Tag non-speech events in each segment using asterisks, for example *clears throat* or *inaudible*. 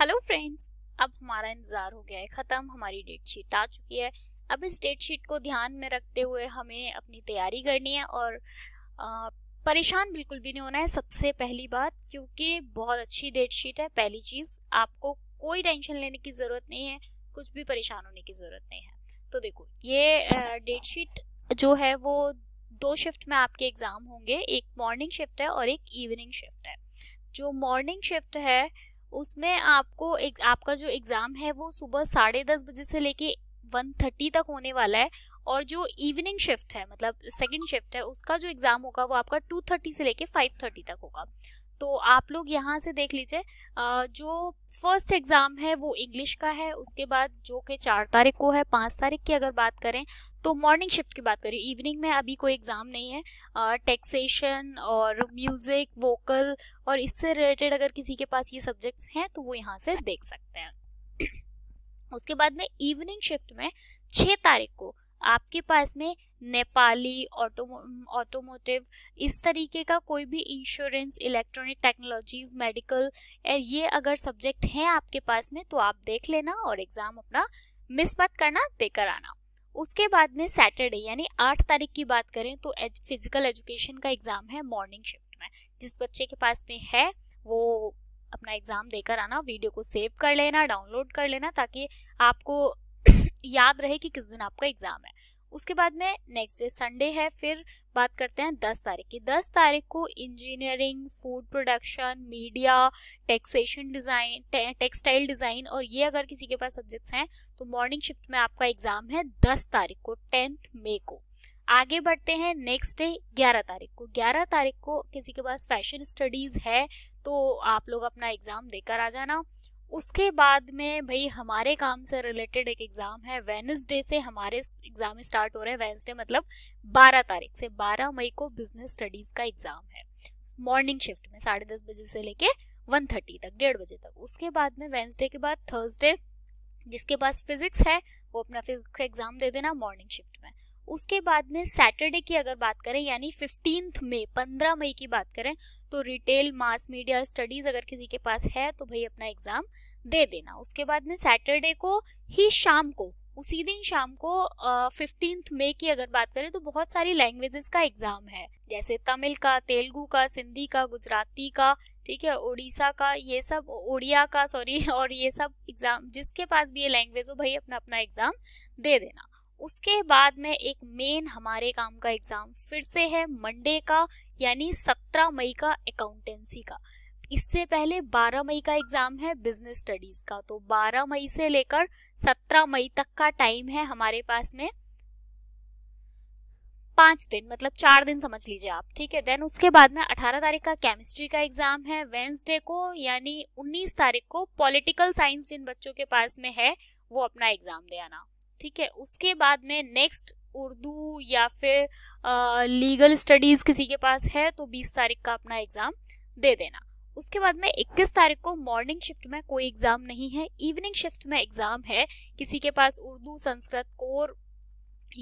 hello friends अब हमारा इंतज़ार हो गया है ख़त्म हमारी डेट शीट आ चुकी है अब इस डेट शीट को ध्यान में रखते हुए हमें अपनी तैयारी करनी है और परेशान बिल्कुल भी नहीं होना है सबसे पहली बात क्योंकि बहुत अच्छी डेट शीट है पहली चीज़ आपको कोई टेंशन लेने की ज़रूरत नहीं है कुछ भी परेशान होने की ज़रूरत नहीं है तो देखो ये डेट शीट जो है वो दो शिफ्ट में आपके एग्ज़ाम होंगे एक मॉर्निंग शिफ्ट है और एक इवनिंग शिफ्ट है जो मॉर्निंग शिफ्ट है उसमें आपको एक आपका जो एग्ज़ाम है वो सुबह साढ़े दस बजे से लेके वन थर्टी तक होने वाला है और जो इवनिंग शिफ्ट है मतलब सेकेंड शिफ्ट है उसका जो एग्ज़ाम होगा वो आपका टू थर्टी से लेके फाइव थर्टी तक होगा तो आप लोग यहाँ से देख लीजिए जो फर्स्ट एग्ज़ाम है वो इंग्लिश का है उसके बाद जो कि चार तारीख को है पाँच तारीख की अगर बात करें तो मॉर्निंग शिफ्ट की बात करें इवनिंग में अभी कोई एग्ज़ाम नहीं है टैक्सेशन और म्यूज़िक वोकल और इससे रिलेटेड अगर किसी के पास ये सब्जेक्ट्स हैं तो वो यहाँ से देख सकते हैं *clears throat* उसके बाद में इवनिंग शिफ्ट में छः तारीख को आपके पास में नेपाली ऑटो ऑटोमोटिव इस तरीके का कोई भी इंश्योरेंस इलेक्ट्रॉनिक टेक्नोलॉजीज मेडिकल ये अगर सब्जेक्ट हैं आपके पास में तो आप देख लेना और एग्ज़ाम अपना मिस मत करना देकर आना उसके बाद में सैटरडे यानी आठ तारीख की बात करें तो एज, फिजिकल एजुकेशन का एग्ज़ाम है मॉर्निंग शिफ्ट में जिस बच्चे के पास में है वो अपना एग्ज़ाम देकर आना वीडियो को सेव कर लेना डाउनलोड कर लेना ताकि आपको याद रहे कि किस दिन आपका एग्जाम है उसके बाद में नेक्स्ट डे संडे है फिर बात करते हैं दस तारीख की दस तारीख को engineering food production media taxation design textile design और ये अगर किसी के पास सब्जेक्ट्स हैं तो मॉर्निंग शिफ्ट में आपका एग्ज़ाम है दस तारीख को टेंथ मे को आगे बढ़ते हैं नेक्स्ट डे ग्यारह तारीख को ग्यारह तारीख को किसी के पास फैशन स्टडीज़ है तो आप लोग अपना एग्ज़ाम देकर आ जाना उसके बाद में भाई हमारे काम से रिलेटेड एक एग्ज़ाम है वेनसडे से हमारे एग्ज़ाम स्टार्ट हो रहे हैं वेनसडे मतलब 12 तारीख से 12 मई को बिजनेस स्टडीज़ का एग्ज़ाम है मॉर्निंग शिफ्ट में साढ़े दस बजे से लेके वन थर्टी तक डेढ़ बजे तक उसके बाद में वेनसडे के बाद थर्सडे जिसके पास फिजिक्स है वो अपना फिजिक्स एग्ज़ाम दे देना मॉर्निंग शिफ्ट में उसके बाद में सैटरडे की अगर बात करें यानी फिफ्टीन मई पंद्रह मई की बात करें तो रिटेल मास मीडिया स्टडीज अगर किसी के पास है तो भाई अपना एग्जाम दे देना उसके बाद में सैटरडे को ही शाम को उसी दिन शाम को फिफ्टींथ uh, की अगर बात करें तो बहुत सारी लैंग्वेजेस का एग्जाम है जैसे तमिल का तेलुगु का सिंधी का गुजराती का ठीक है उड़ीसा का ये सब उड़िया का सॉरी *laughs* और ये सब एग्जाम जिसके पास भी ये लैंग्वेज हो भाई अपना अपना एग्जाम दे देना उसके बाद में एक मेन हमारे काम का एग्जाम फिर से है मंडे का यानी सत्रह मई का अकाउंटेंसी का इससे पहले 12 मई का एग्जाम है बिजनेस स्टडीज का तो 12 मई से लेकर 17 मई तक का टाइम है हमारे पास में पांच दिन मतलब चार दिन समझ लीजिए आप ठीक है देन उसके बाद में 18 तारीख का केमिस्ट्री का एग्जाम है वेंसडे को यानी 19 तारीख को पॉलिटिकल साइंस जिन बच्चों के पास में है वो अपना एग्जाम दे आना ठीक है उसके बाद में नेक्स्ट उर्दू या फिर आ, लीगल स्टडीज़ किसी के पास है तो 20 तारीख का अपना एग्ज़ाम दे देना उसके बाद में 21 तारीख को मॉर्निंग शिफ्ट में कोई एग्ज़ाम नहीं है इवनिंग शिफ्ट में एग्ज़ाम है किसी के पास उर्दू संस्कृत कोर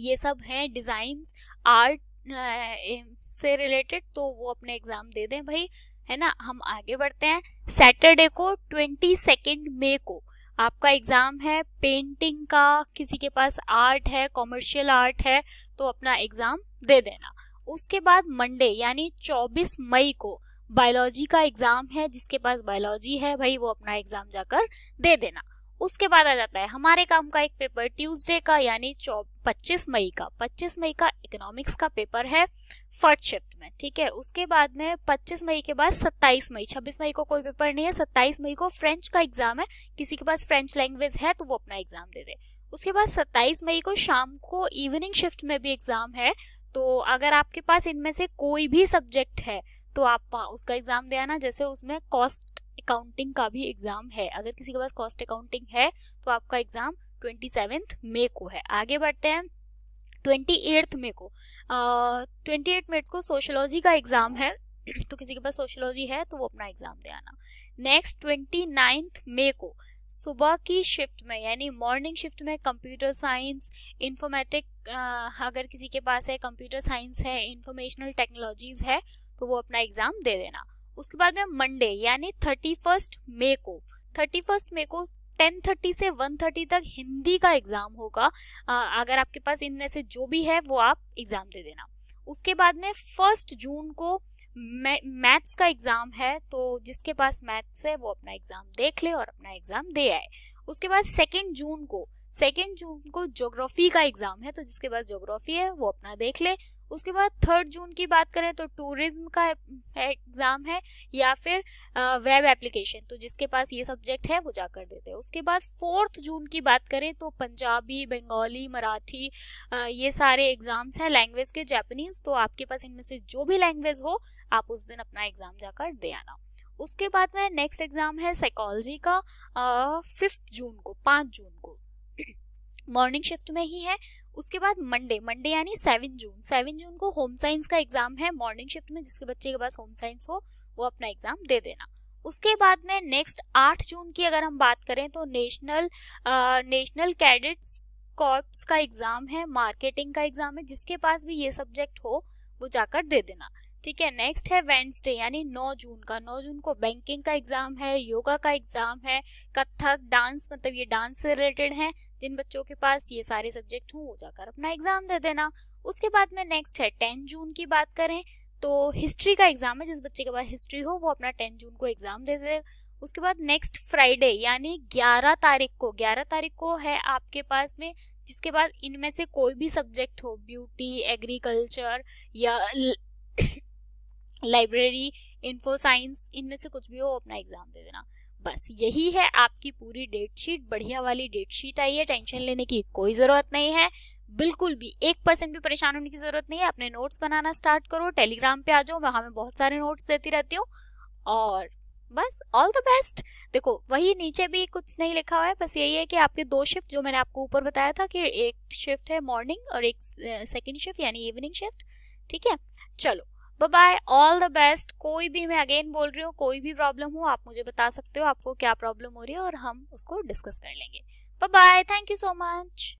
ये सब हैं डिज़ाइन आर्ट से रिलेटेड तो वो अपने एग्ज़ाम दे दें भाई है ना हम आगे बढ़ते हैं सैटरडे को ट्वेंटी सेकेंड मे को आपका एग्ज़ाम है पेंटिंग का किसी के पास आर्ट है कॉमर्शियल आर्ट है तो अपना एग्ज़ाम दे देना उसके बाद मंडे यानी 24 मई को बायोलॉजी का एग्ज़ाम है जिसके पास बायोलॉजी है भाई वो अपना एग्ज़ाम जाकर दे देना उसके बाद आ जाता है हमारे काम का एक पेपर ट्यूसडे का यानी पच्चीस मई का पच्चीस मई का इकोनॉमिक्स का पेपर है फर्स्ट शिफ्ट में ठीक है उसके बाद में पच्चीस मई के बाद सत्ताईस मई छब्बीस मई को कोई पेपर नहीं है सत्ताईस मई को फ्रेंच का एग्जाम है किसी के पास फ्रेंच लैंग्वेज है तो वो अपना एग्जाम दे दे उसके बाद सत्ताईस मई को शाम को इवनिंग शिफ्ट में भी एग्जाम है तो अगर आपके पास इनमें से कोई भी सब्जेक्ट है तो आप उसका एग्जाम दे आना जैसे उसमें कॉस्ट अकाउंटिंग का भी एग्जाम है अगर किसी के पास कॉस्ट अकाउंटिंग है तो आपका एग्जाम ट्वेंटी सेवेंथ मे को है आगे बढ़ते हैं ट्वेंटी एट्थ मे को ट्वेंटी एट मे को सोशोलॉजी का एग्जाम है तो किसी के पास सोशोलॉजी है तो वो अपना एग्जाम दे आना नेक्स्ट ट्वेंटी नाइन्थ मे को सुबह की शिफ्ट में यानी मॉर्निंग शिफ्ट में कंप्यूटर साइंस इंफॉर्मेटिक अगर किसी के पास है कंप्यूटर साइंस है इंफॉर्मेशनल टेक्नोलॉजीज है तो वो अपना एग्ज़ाम दे देना उसके बाद में मंडे यानी थर्टी फर्स्ट मे को थर्टी फर्स्ट मे को 10:30 से 1:30 तक हिंदी का एग्ज़ाम होगा अगर आपके पास इनमें से जो भी है वो आप एग्ज़ाम दे देना उसके बाद में फर्स्ट जून को मैथ्स का एग्ज़ाम है तो जिसके पास मैथ्स है वो अपना एग्ज़ाम देख ले और अपना एग्ज़ाम दे आए उसके बाद सेकेंड जून को सेकेंड जून को ज्योग्राफी का एग्ज़ाम है तो जिसके पास ज्योग्राफी है वो अपना देख ले उसके बाद थर्ड जून की बात करें तो टूरिज्म का एग्ज़ाम है या फिर वेब एप्लीकेशन तो जिसके पास ये सब्जेक्ट है वो जाकर देते हैं उसके बाद फोर्थ जून की बात करें तो पंजाबी बंगाली मराठी ये सारे एग्ज़ाम्स हैं लैंग्वेज के जैपनीज़ तो आपके पास इनमें से जो भी लैंग्वेज हो आप उस दिन अपना एग्ज़ाम जाकर दे आना उसके बाद में नेक्स्ट एग्ज़ाम है साइकोलॉजी का फिफ्थ जून को पाँच जून को मॉर्निंग *clears throat* शिफ्ट में ही है उसके बाद मंडे मंडे यानी सेवन जून सेवन जून को होम साइंस का एग्जाम है मॉर्निंग शिफ्ट में जिसके बच्चे के पास होम साइंस हो वो अपना एग्जाम दे देना उसके बाद में नेक्स्ट आठ जून की अगर हम बात करें तो national uh, national cadets corps का एग्जाम है मार्केटिंग का एग्जाम है जिसके पास भी ये सब्जेक्ट हो वो जाकर दे देना ठीक है नेक्स्ट है वेंसडे यानी 9 जून का 9 जून को बैंकिंग का एग्जाम है योगा का एग्जाम है कथक डांस मतलब ये डांस से रिलेटेड है जिन बच्चों के पास ये सारे सब्जेक्ट हों वो जाकर अपना एग्ज़ाम दे देना उसके बाद में नेक्स्ट है टेन जून की बात करें तो हिस्ट्री का एग्ज़ाम है जिस बच्चे के पास हिस्ट्री हो वो अपना टेन जून को एग्ज़ाम दे दे उसके बाद नेक्स्ट फ्राइडे यानी 11 तारीख को 11 तारीख को है आपके पास में जिसके बाद इनमें से कोई भी सब्जेक्ट हो ब्यूटी एग्रीकल्चर या लाइब्रेरी इन्फो साइंस इनमें से कुछ भी हो अपना एग्ज़ाम दे देना बस यही है आपकी पूरी डेट शीट बढ़िया वाली डेट शीट आई है टेंशन लेने की कोई ज़रूरत नहीं है बिल्कुल भी एक परसेंट भी परेशान होने की ज़रूरत नहीं है अपने नोट्स बनाना स्टार्ट करो टेलीग्राम पे आ जाओ वहां मैं बहुत सारे नोट्स देती रहती हूँ और बस ऑल द बेस्ट देखो वही नीचे भी कुछ नहीं लिखा हुआ है बस यही है कि आपके दो शिफ्ट जो मैंने आपको ऊपर बताया था कि एक शिफ्ट है मॉर्निंग और एक सेकेंड शिफ्ट यानी इवनिंग शिफ्ट ठीक है चलो बाय ऑल द बेस्ट कोई भी मैं अगेन बोल रही हूँ कोई भी प्रॉब्लम हो आप मुझे बता सकते हो आपको क्या प्रॉब्लम हो रही है और हम उसको डिस्कस कर लेंगे bye thank you so much